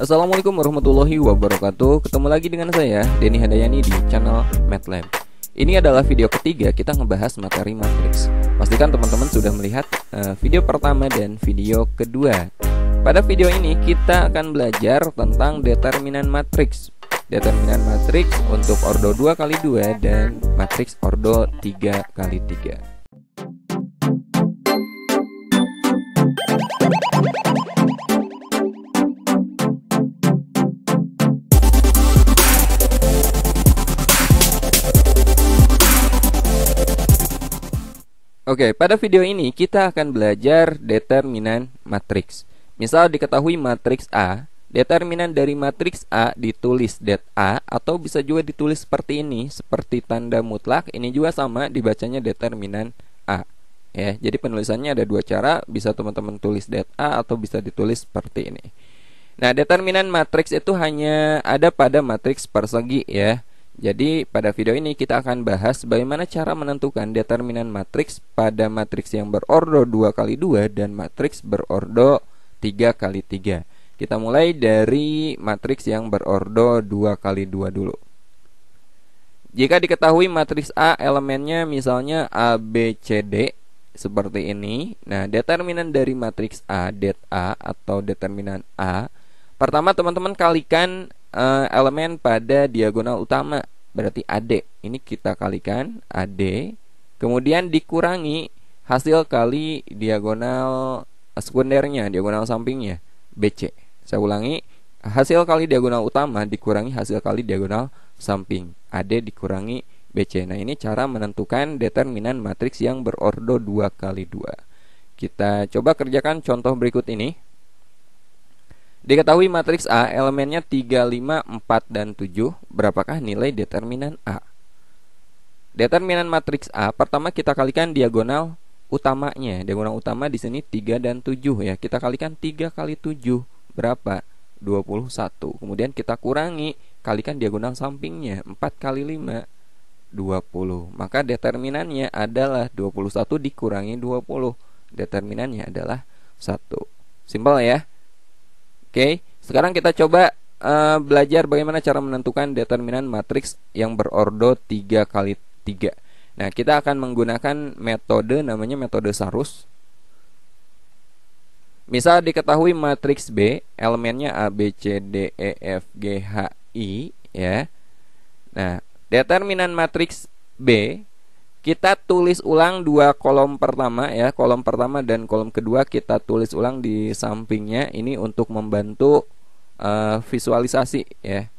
Assalamualaikum warahmatullahi wabarakatuh Ketemu lagi dengan saya, Denny Handayani di channel MATLAB Ini adalah video ketiga kita ngebahas materi matriks Pastikan teman-teman sudah melihat uh, video pertama dan video kedua Pada video ini kita akan belajar tentang determinan matriks Determinan matriks untuk ordo 2 x 2 dan matriks ordo 3 x 3 Oke, pada video ini kita akan belajar determinan matriks. Misal diketahui matriks A, determinan dari matriks A ditulis det A atau bisa juga ditulis seperti ini, seperti tanda mutlak, ini juga sama dibacanya determinan A. Ya, jadi penulisannya ada dua cara, bisa teman-teman tulis det A atau bisa ditulis seperti ini. Nah, determinan matriks itu hanya ada pada matriks persegi ya. Jadi pada video ini kita akan bahas bagaimana cara menentukan determinan matriks pada matriks yang berordo 2 kali 2 dan matriks berordo 3 kali 3. Kita mulai dari matriks yang berordo 2 kali 2 dulu. Jika diketahui matriks A elemennya misalnya A B C D seperti ini. Nah, determinan dari matriks A, det A atau determinan A Pertama teman-teman kalikan uh, elemen pada diagonal utama berarti AD. Ini kita kalikan AD, kemudian dikurangi hasil kali diagonal sekundernya, diagonal sampingnya BC. Saya ulangi, hasil kali diagonal utama dikurangi hasil kali diagonal samping. AD dikurangi BC. Nah, ini cara menentukan determinan matriks yang berordo 2 kali 2. Kita coba kerjakan contoh berikut ini. Diketahui matriks A elemennya 3, 5, 4, dan 7 Berapakah nilai determinan A? Determinan matriks A pertama kita kalikan diagonal utamanya Diagonal utama di sini 3 dan 7 ya Kita kalikan 3 kali 7 Berapa? 21 Kemudian kita kurangi Kalikan diagonal sampingnya 4 kali 5 20 Maka determinannya adalah 21 dikurangi 20 Determinannya adalah 1 Simpel ya Oke, sekarang kita coba uh, belajar bagaimana cara menentukan determinan matriks yang berordo 3 kali 3. Nah, kita akan menggunakan metode namanya metode Sarus. Misal diketahui matriks B, elemennya A, B, C, D, E, F, G, H, I, ya. Nah, determinan matriks B kita tulis ulang dua kolom pertama ya kolom pertama dan kolom kedua kita tulis ulang di sampingnya ini untuk membantu uh, visualisasi ya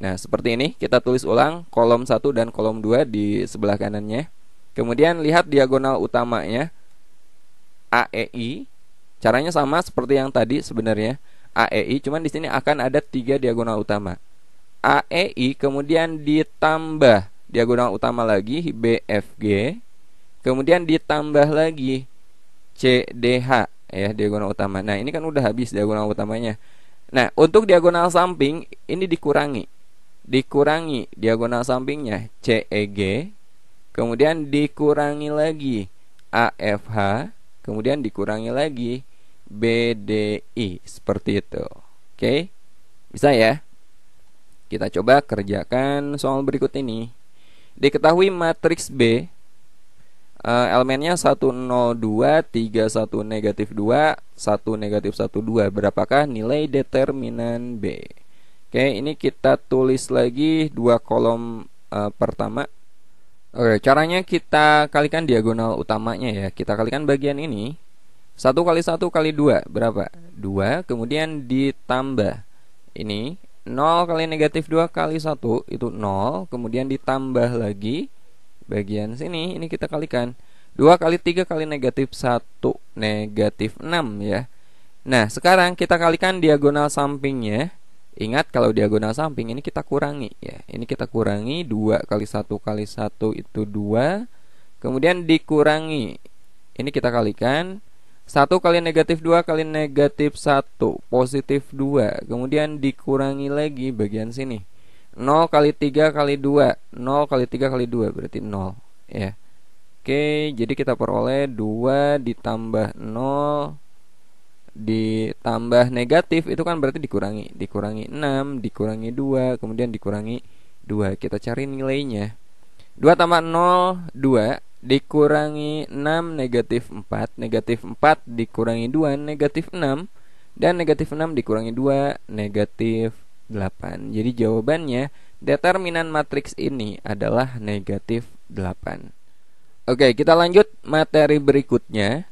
nah seperti ini kita tulis ulang kolom 1 dan kolom 2 di sebelah kanannya kemudian lihat diagonal utamanya AEI caranya sama seperti yang tadi sebenarnya AEI cuman di sini akan ada tiga diagonal utama AEI kemudian ditambah diagonal utama lagi BFG kemudian ditambah lagi CDH ya diagonal utama. Nah, ini kan udah habis diagonal utamanya. Nah, untuk diagonal samping ini dikurangi. Dikurangi diagonal sampingnya CEG kemudian dikurangi lagi AFH kemudian dikurangi lagi BDI seperti itu. Oke. Bisa ya? Kita coba kerjakan soal berikut ini. Diketahui matriks B uh, elemennya 3 1 negatif 2, 1 negatif 1, 2. Berapakah nilai determinan B? Oke, ini kita tulis lagi dua kolom uh, pertama. Oke, caranya kita kalikan diagonal utamanya ya. Kita kalikan bagian ini. 1 kali 1 kali 2 berapa? 2, kemudian ditambah ini 0 kali negatif 2 kali 1 itu 0 Kemudian ditambah lagi Bagian sini ini kita kalikan 2 kali 3 kali negatif 1 Negatif 6 ya Nah sekarang kita kalikan diagonal sampingnya Ingat kalau diagonal samping ini kita kurangi ya. Ini kita kurangi 2 kali 1 kali 1 itu 2 Kemudian dikurangi Ini kita kalikan 1 kali negatif 2 kali negatif 1 Positif 2 Kemudian dikurangi lagi bagian sini 0 kali 3 kali 2 0 kali 3 kali 2 berarti 0 ya Oke jadi kita peroleh 2 ditambah 0 Ditambah negatif itu kan berarti dikurangi Dikurangi 6 dikurangi 2 kemudian dikurangi 2 Kita cari nilainya 2 tambah 0 2 dikurangi 6 negatif 4 negatif 4 dikurangi 2 negatif 6 dan negatif 6 dikurangi 2 negatif 8 jadi jawabannya determinan matriks ini adalah negatif 8 Oke kita lanjut materi berikutnya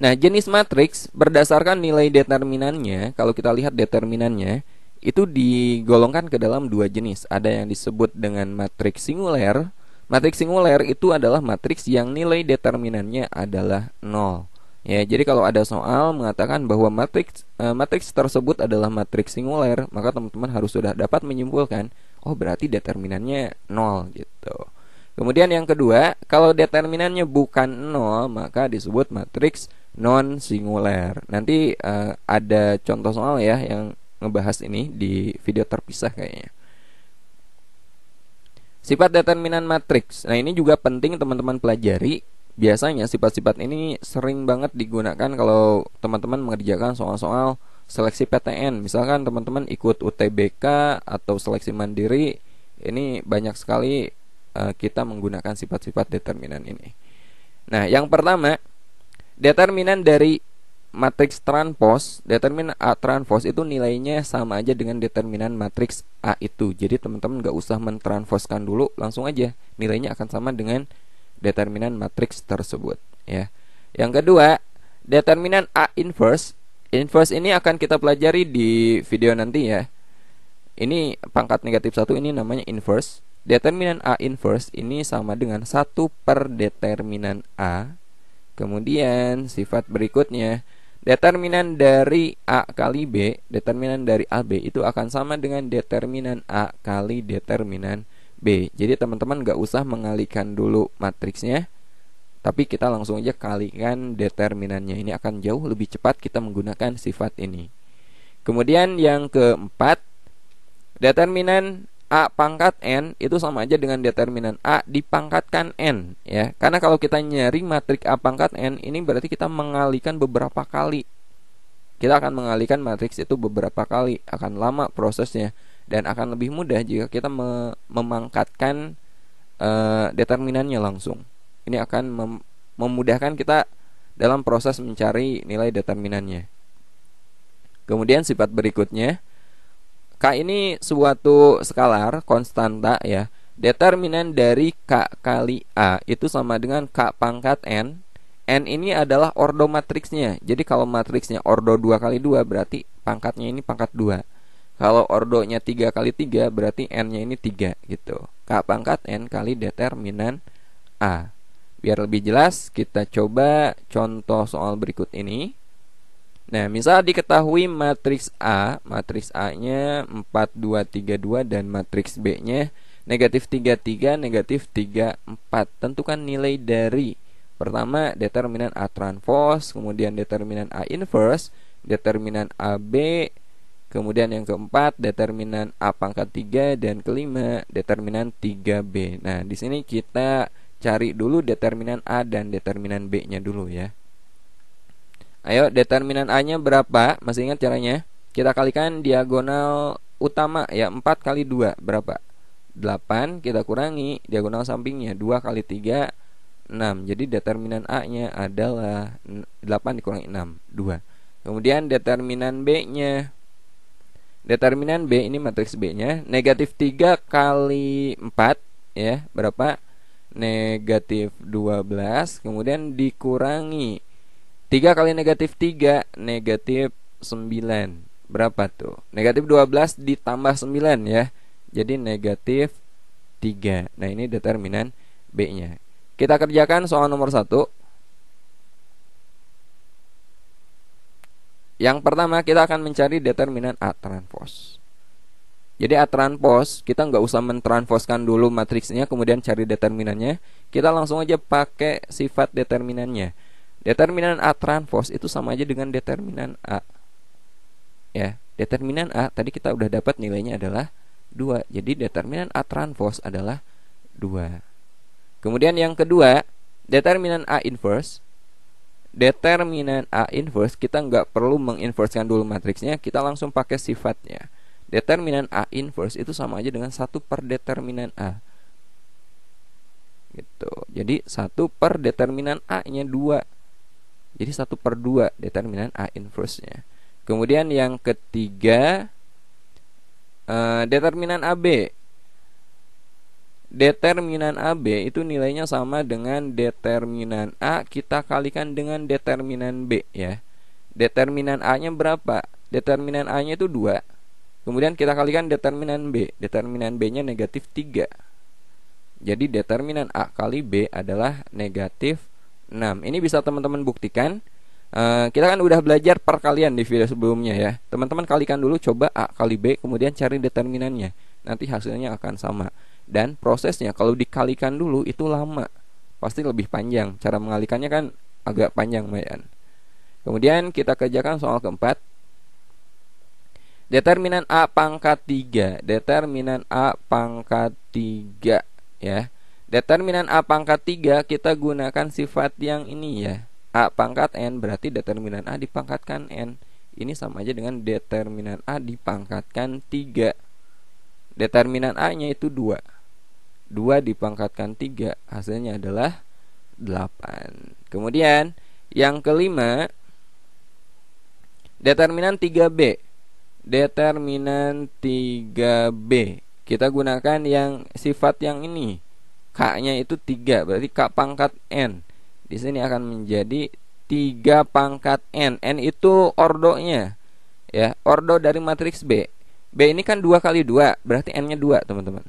Nah jenis matriks berdasarkan nilai determinannya kalau kita lihat determinannya itu digolongkan ke dalam dua jenis ada yang disebut dengan matriks singuler Matriks singuler itu adalah matriks yang nilai determinannya adalah nol. Ya, jadi kalau ada soal mengatakan bahwa matriks e, matriks tersebut adalah matriks singuler, maka teman-teman harus sudah dapat menyimpulkan, oh berarti determinannya nol gitu. Kemudian yang kedua, kalau determinannya bukan nol maka disebut matriks non singuler. Nanti e, ada contoh soal ya yang ngebahas ini di video terpisah kayaknya. Sifat determinan matriks. Nah, ini juga penting teman-teman pelajari. Biasanya sifat-sifat ini sering banget digunakan kalau teman-teman mengerjakan soal-soal seleksi PTN. Misalkan teman-teman ikut UTBK atau seleksi mandiri, ini banyak sekali uh, kita menggunakan sifat-sifat determinan ini. Nah, yang pertama, determinan dari matriks transpose, determinan A transpose itu nilainya sama aja dengan determinan matriks A itu. Jadi teman-teman nggak usah mentransposkan dulu, langsung aja nilainya akan sama dengan determinan matriks tersebut, ya. Yang kedua, determinan A inverse. Inverse ini akan kita pelajari di video nanti ya. Ini pangkat negatif satu ini namanya inverse. Determinan A inverse ini sama dengan satu per determinan A. Kemudian sifat berikutnya Determinan dari A kali B, determinan dari AB itu akan sama dengan determinan A kali determinan B. Jadi teman-teman gak usah mengalihkan dulu matriksnya, tapi kita langsung aja kalikan determinannya. Ini akan jauh lebih cepat kita menggunakan sifat ini. Kemudian yang keempat, determinan A pangkat N itu sama aja dengan determinan A dipangkatkan N ya. Karena kalau kita nyari matriks A pangkat N ini berarti kita mengalikan beberapa kali. Kita akan mengalikan matriks itu beberapa kali, akan lama prosesnya dan akan lebih mudah jika kita me memangkatkan uh, determinannya langsung. Ini akan mem memudahkan kita dalam proses mencari nilai determinannya. Kemudian sifat berikutnya K ini suatu skalar konstanta ya. Determinan dari K kali A itu sama dengan K pangkat N. N ini adalah ordo matriksnya. Jadi kalau matriksnya ordo 2 kali 2 berarti pangkatnya ini pangkat 2. Kalau ordonya 3 kali 3 berarti N-nya ini 3 gitu. K pangkat N kali determinan A. Biar lebih jelas kita coba contoh soal berikut ini. Nah, misal diketahui matriks A, matriks A-nya 4 2 3 2 dan matriks B-nya negatif 3 3 negatif 3 4. Tentukan nilai dari pertama determinan A transpose, kemudian determinan A inverse, determinan AB, kemudian yang keempat determinan A pangkat 3 dan kelima determinan 3B. Nah, di sini kita cari dulu determinan A dan determinan B-nya dulu ya. Ayo, determinan A-nya berapa? Masih ingat caranya? Kita kalikan diagonal utama ya, 4 kali 2 berapa? 8 kita kurangi diagonal sampingnya 2 kali 3 6. Jadi determinan A-nya adalah 8 dikurangi 6, 2. Kemudian determinan B-nya Determinan B ini matriks B-nya Negatif 3 kali 4 ya Berapa? Negatif 12 Kemudian dikurangi 3 kali negatif 3 Negatif 9 Berapa tuh? Negatif 12 ditambah 9 ya Jadi negatif 3 Nah ini determinan B nya Kita kerjakan soal nomor 1 Yang pertama kita akan mencari determinan A transpose jadi A transpose kita nggak usah mentransposkan dulu matriksnya kemudian cari determinannya. Kita langsung aja pakai sifat determinannya. Determinan A transpose itu sama aja dengan determinan A. Ya, determinan A tadi kita udah dapat nilainya adalah 2. Jadi determinan A transpose adalah 2. Kemudian yang kedua, determinan A inverse. Determinan A inverse kita nggak perlu menginverskan dulu matriksnya, kita langsung pakai sifatnya. Determinan A inverse itu sama aja dengan 1 per determinan A gitu jadi satu per determinan a nya dua jadi 1 per 2 determinan A inverse-nya Kemudian yang ketiga uh, Determinan AB Determinan AB itu nilainya sama dengan determinan A Kita kalikan dengan determinan B ya Determinan A-nya berapa? Determinan A-nya itu 2 Kemudian kita kalikan determinan B Determinan B-nya negatif 3 Jadi determinan A kali B adalah negatif 6. Ini bisa teman-teman buktikan. Uh, kita kan udah belajar perkalian di video sebelumnya ya. Teman-teman kalikan dulu coba A kali B kemudian cari determinannya. Nanti hasilnya akan sama. Dan prosesnya kalau dikalikan dulu itu lama. Pasti lebih panjang. Cara mengalikannya kan agak panjang lumayan. Kemudian kita kerjakan soal keempat. Determinan A pangkat 3 Determinan A pangkat 3 ya. Determinan A pangkat 3 kita gunakan sifat yang ini ya. A pangkat N berarti determinan A dipangkatkan N. Ini sama aja dengan determinan A dipangkatkan 3. Determinan A-nya itu 2. 2 dipangkatkan 3 hasilnya adalah 8. Kemudian yang kelima determinan 3B. Determinan 3B. Kita gunakan yang sifat yang ini K-nya itu 3, berarti K pangkat N. Di sini akan menjadi 3 pangkat N. N itu ordonya. Ya, ordo dari matriks B. B ini kan 2 kali 2, berarti N-nya 2, teman-teman.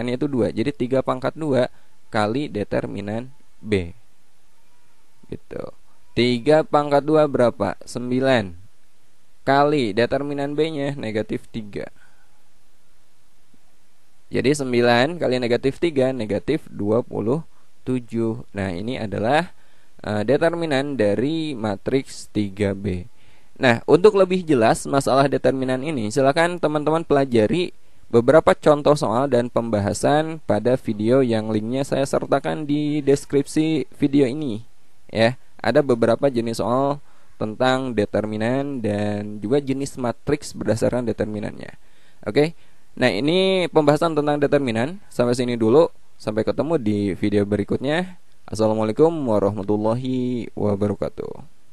N itu 2. Jadi 3 pangkat 2 kali determinan B. Gitu. 3 pangkat 2 berapa? 9 Kali determinan B-nya negatif 3 jadi 9 kali negatif 3 negatif 27 Nah ini adalah uh, determinan dari matriks 3B Nah untuk lebih jelas masalah determinan ini Silahkan teman-teman pelajari beberapa contoh soal dan pembahasan pada video yang linknya saya sertakan di deskripsi video ini ya ada beberapa jenis soal tentang determinan dan juga jenis matriks berdasarkan determinannya oke Nah, ini pembahasan tentang determinan. Sampai sini dulu. Sampai ketemu di video berikutnya. Assalamualaikum warahmatullahi wabarakatuh.